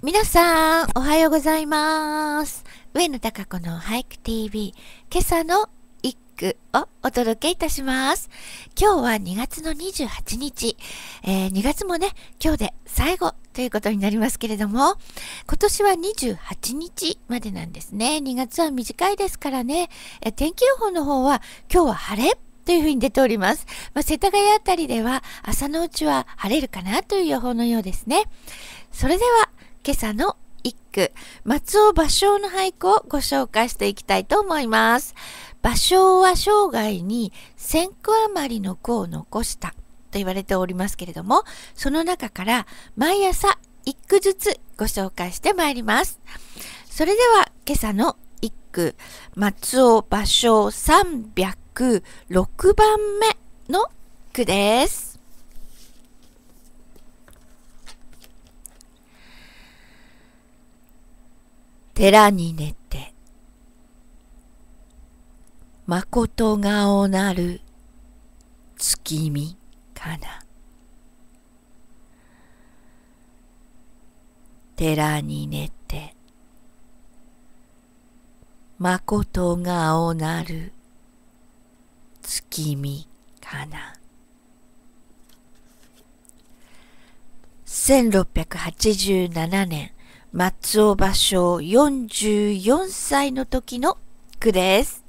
皆さん、おはようございます。上野隆子の俳句 TV、今朝の一句をお届けいたします。今日は2月の28日、えー、2月もね、今日で最後ということになりますけれども、今年は28日までなんですね。2月は短いですからね、え天気予報の方は今日は晴れというふうに出ております。まあ、世田谷あたりでは朝のうちは晴れるかなという予報のようですね。それでは今朝の一句、松尾芭蕉の俳句をご紹介していきたいと思います。芭蕉は生涯に千0句余りの句を残したと言われておりますけれども、その中から毎朝一句ずつご紹介してまいります。それでは今朝の一句、松尾芭蕉306番目の句です。寺に寝て誠顔なる月見かな寺に寝て誠顔なる月見かな1687年松尾芭蕉44歳の時の句です。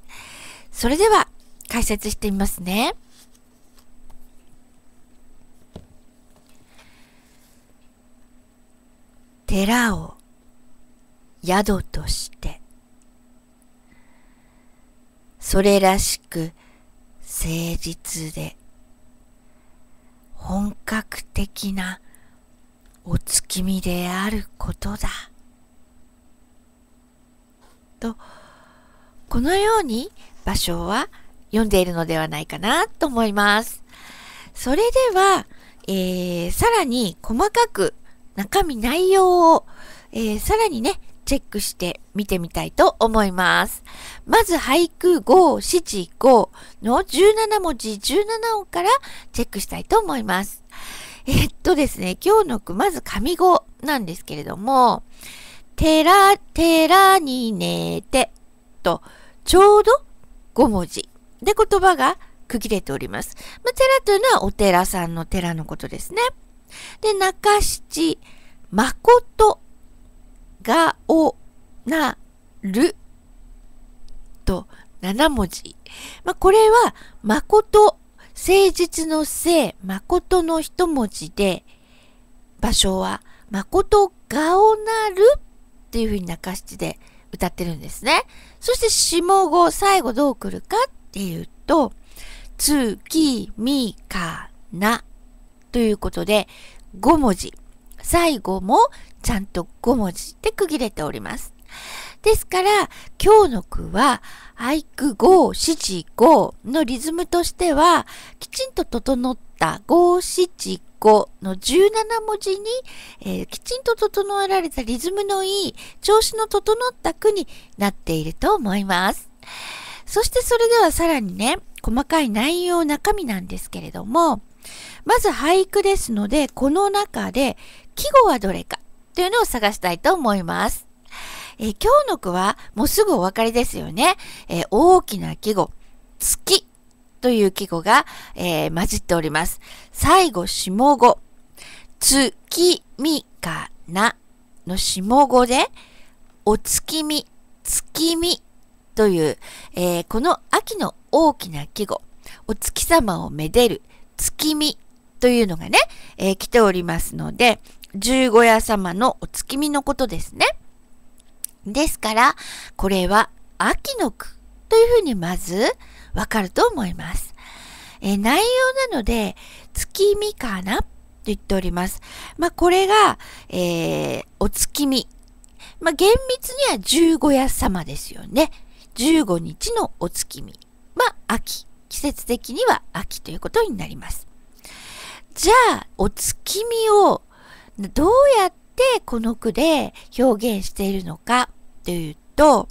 それでは解説してみますね。寺を宿としてそれらしく誠実で本格的なお月見であることだ。とこのように場所は読んでいるのではないかなと思います。それでは、えー、さらに細かく中身内容を、えー、さらにね、チェックして見てみたいと思います。まず俳句575の17文字17音からチェックしたいと思います。えっとですね、今日の句、まず上語なんですけれども、寺、寺に寝てと、ちょうど5文字で言葉が区切れております。まあ、寺というのはお寺さんの寺のことですね。で、中七、誠がおなると7文字。まあ、これは、誠誠実の誠、誠の一文字で、場所は誠顔なるっていう風に中七で歌ってるんですね。そして下語、最後どう来るかっていうと、つきみかなということで、5文字。最後もちゃんと5文字で区切れております。ですから、今日の句は、俳句五七五のリズムとしては、きちんと整った五七五の17文字に、えー、きちんと整えられたリズムのいい、調子の整った句になっていると思います。そしてそれではさらにね、細かい内容、中身なんですけれども、まず俳句ですので、この中で季語はどれかというのを探したいと思います。えー、今日の句はもうすぐお分かりですよね。えー、大きな季語、月という季語が、えー、混じっております。最後、下語、月見かなの下語で、お月見、月見という、えこの秋の大きな季語、お月様をめでる、月見というのがね、え来ておりますので、十五夜様のお月見のことですね。ですから、これは秋の句というふうにまずわかると思います。え内容なので、月見かなと言っております。まあ、これが、えー、お月見。まあ、厳密には十五夜様ですよね。15日のお月見。まあ、秋。季節的には秋ということになります。じゃあ、お月見をどうやってこの句で表現しているのか。っていうと、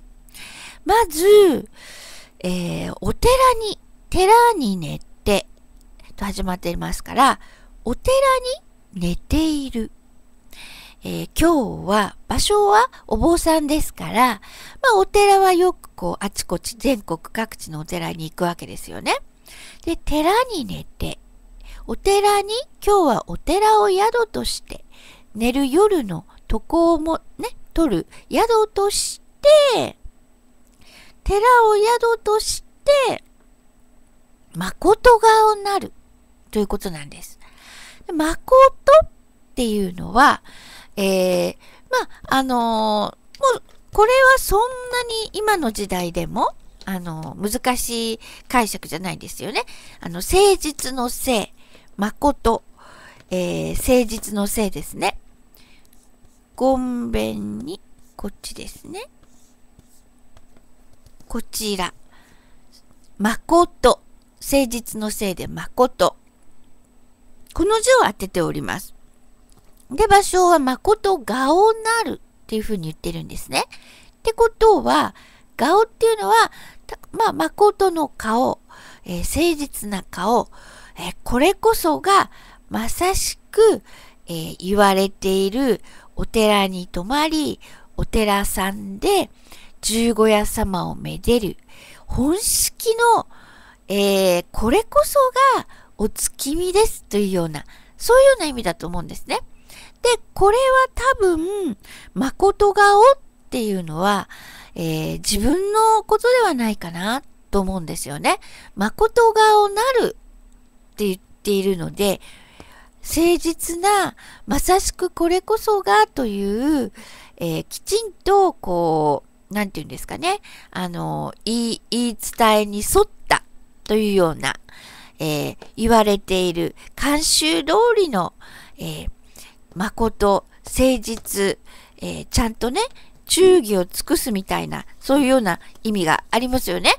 まず、えー、お寺に、寺に寝て、と始まっていますから、お寺に寝ている。えー、今日は、場所はお坊さんですから、まあお寺はよくこう、あちこち、全国各地のお寺に行くわけですよね。で、寺に寝て、お寺に、今日はお寺を宿として、寝る夜の渡航もね、取る宿として、寺を宿として、誠顔なるということなんです。誠っていうのは、えー、まあ、あのー、もう、これはそんなに今の時代でも、あのー、難しい解釈じゃないんですよね。あの、誠実の性、誠、えー、誠実の性ですね。ごんべんに、こっちですね。こちら。まこと。誠実のせいでまこと。この字を当てております。で、場所はまこと顔なるっていうふうに言ってるんですね。ってことは、顔っていうのは、まあ、ことの顔、えー、誠実な顔、えー、これこそがまさしく、えー、言われているお寺に泊まり、お寺さんで十五夜様をめでる。本式の、えー、これこそがお月見ですというような、そういうような意味だと思うんですね。で、これは多分、誠顔っていうのは、えー、自分のことではないかなと思うんですよね。誠顔なるって言っているので、誠実な、まさしくこれこそがという、えー、きちんと、こう、なんていうんですかね、あの、言い、言い伝えに沿ったというような、えー、言われている慣習通りの、えー、誠、誠実、えー、ちゃんとね、忠義を尽くすみたいな、そういうような意味がありますよね。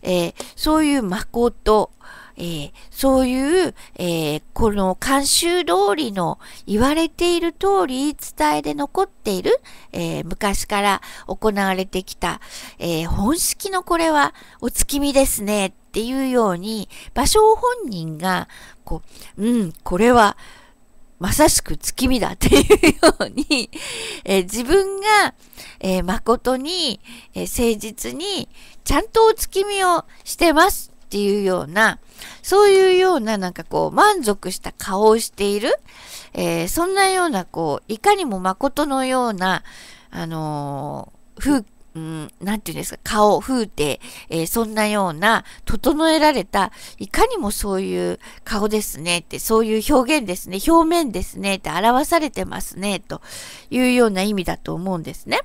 えー、そういう誠、えー、そういう、えー、この慣習通りの言われている通り伝えで残っている、えー、昔から行われてきた、え本式のこれはお月見ですねっていうように、芭蕉本人が、こう、うん、これはまさしく月見だっていうように、えー、自分が、えー、誠に、えー、誠実に、ちゃんとお月見をしてますっていうような、そういうようななんかこう満足した顔をしている、えー、そんなようなこういかにも誠のような、あのー、うん、なんていうんですか、顔、風景、えー、そんなような、整えられた、いかにもそういう顔ですねって、そういう表現ですね、表面ですねって表されてますね、というような意味だと思うんですね。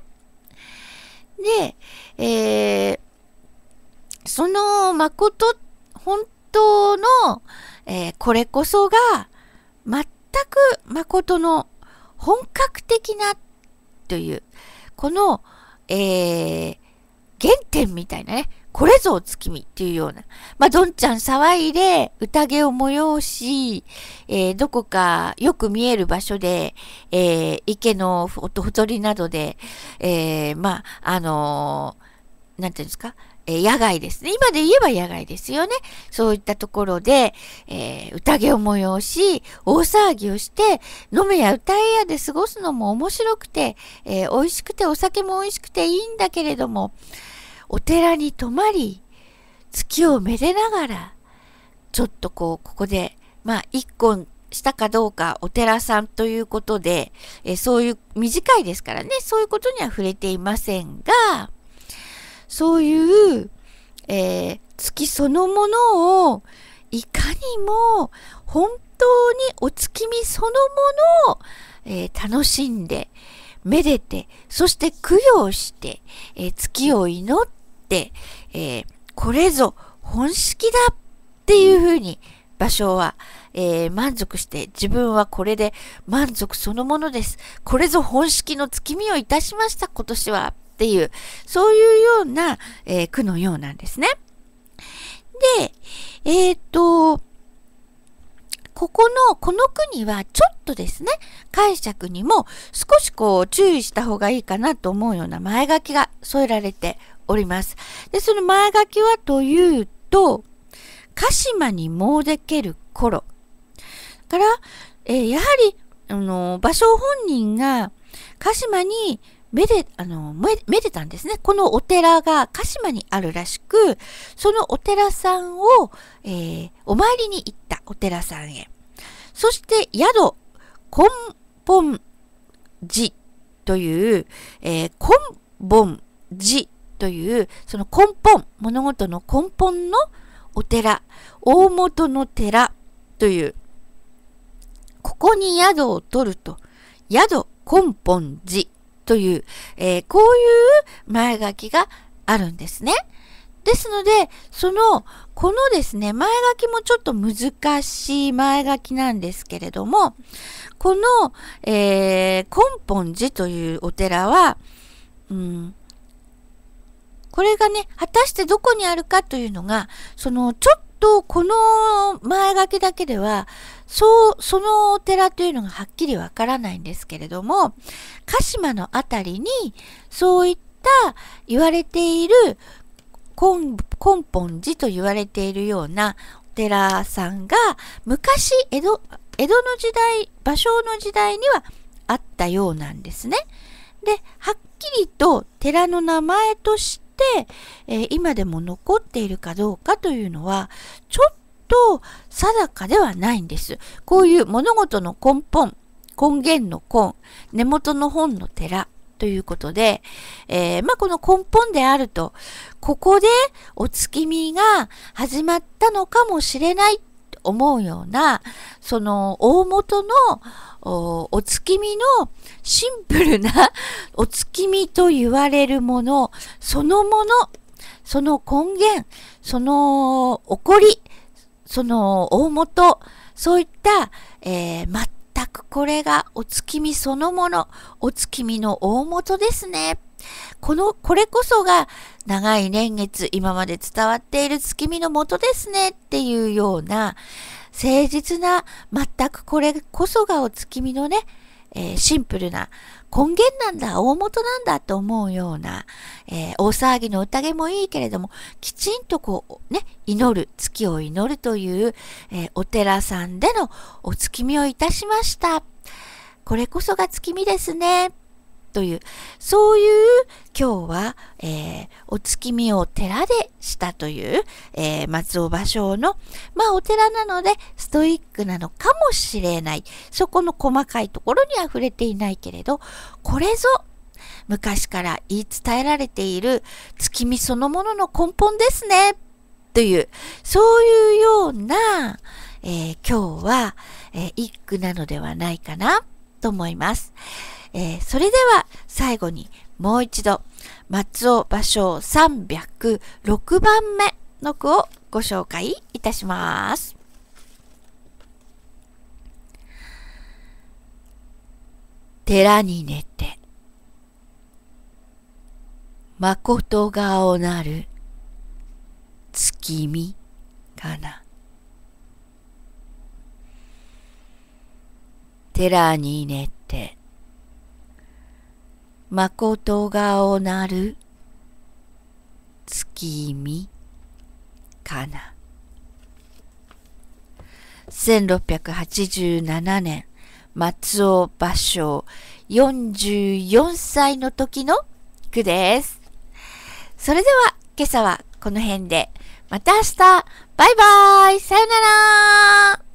で、えー、その、誠、本当の、えー、これこそが全く誠の本格的なという、この、えー、原点みたいなね、これぞ月見っていうような。まあ、どんちゃん騒いで、宴を催し、えー、どこかよく見える場所で、えー、池のほとりなどで、えー、まあ、あのー、なんていうんですか、えー、野外ですね。今で言えば野外ですよね。そういったところで、えー、宴を催し、大騒ぎをして、飲めや歌えやで過ごすのも面白くて、えー、美味しくてお酒も美味しくていいんだけれども、お寺に泊まり、月をめでながら、ちょっとこう、ここで、まあ、一個したかどうかお寺さんということで、えそういう短いですからね、そういうことには触れていませんが、そういう、えー、月そのものをいかにも本当にお月見そのものを、えー、楽しんで、めでて、そして供養して、えー、月を祈って、えこれぞ本式だっていうふうに場所は、えー、満足して自分はこれで満足そのものです。これぞ本式の月見をいたしました今年はっていう、そういうような、えー、句のようなんですね。で、えっ、と、ここの、この句にはちょっとですね、解釈にも少しこう注意した方がいいかなと思うような前書きが添えられております。で、その前書きはというと、鹿島に儲でける頃。から、えー、やはり、あの、場所本人が鹿島にめで、あの、め、めでたんですね。このお寺が鹿島にあるらしく、そのお寺さんを、えー、お参りに行ったお寺さんへ。そして宿、根本寺という、えー、根本寺という、その根本、物事の根本のお寺、大元の寺という、ここに宿を取ると、宿根本寺という、えー、こういう前書きがあるんですね。ですので、その、このですね、前書きもちょっと難しい前書きなんですけれども、この、えー、根本寺というお寺は、うん、これがね、果たしてどこにあるかというのが、その、ちょっとこの前書きだけではそう、そのお寺というのがはっきりわからないんですけれども、鹿島の辺りに、そういった言われている根本寺と言われているようなお寺さんが、昔、江戸、江戸の時代、芭蕉の時代にはあったようなんですね。で、はっきりと寺の名前としてて、えー、今でも残っているかどうかというのは、ちょっと定かではないんです。こういう物事の根本、根源の根、根元の本の寺ということで、えー、まあ、この根本であると、ここでお月見が始まったのかもしれない思うような、その大元のお月見のシンプルな お月見と言われるものそのもの、その根源、その起こり、その大元、そういった、えー、全くこれがお月見そのもの、お月見の大元ですね。この、これこそが長い年月今まで伝わっている月見のもとですねっていうような誠実な全くこれこそがお月見のね、えー、シンプルな根源なんだ、大元なんだと思うような、えー、大騒ぎの宴もいいけれども、きちんとこうね、祈る、月を祈るという、えー、お寺さんでのお月見をいたしました。これこそが月見ですね。という、そういう今日は、えー、お月見を寺でしたという、えー、松尾芭蕉の、まあお寺なのでストイックなのかもしれない。そこの細かいところには触れていないけれど、これぞ昔から言い伝えられている月見そのものの根本ですね。という、そういうような、えー、今日は、えー、一句なのではないかなと思います。えー、それでは最後にもう一度松尾芭蕉306番目の句をご紹介いたします。寺に寝て誠顔なる月見かな寺に寝て誠顔なる月見かな。1687年、松尾芭蕉44歳の時の句です。それでは今朝はこの辺で、また明日バイバイさよなら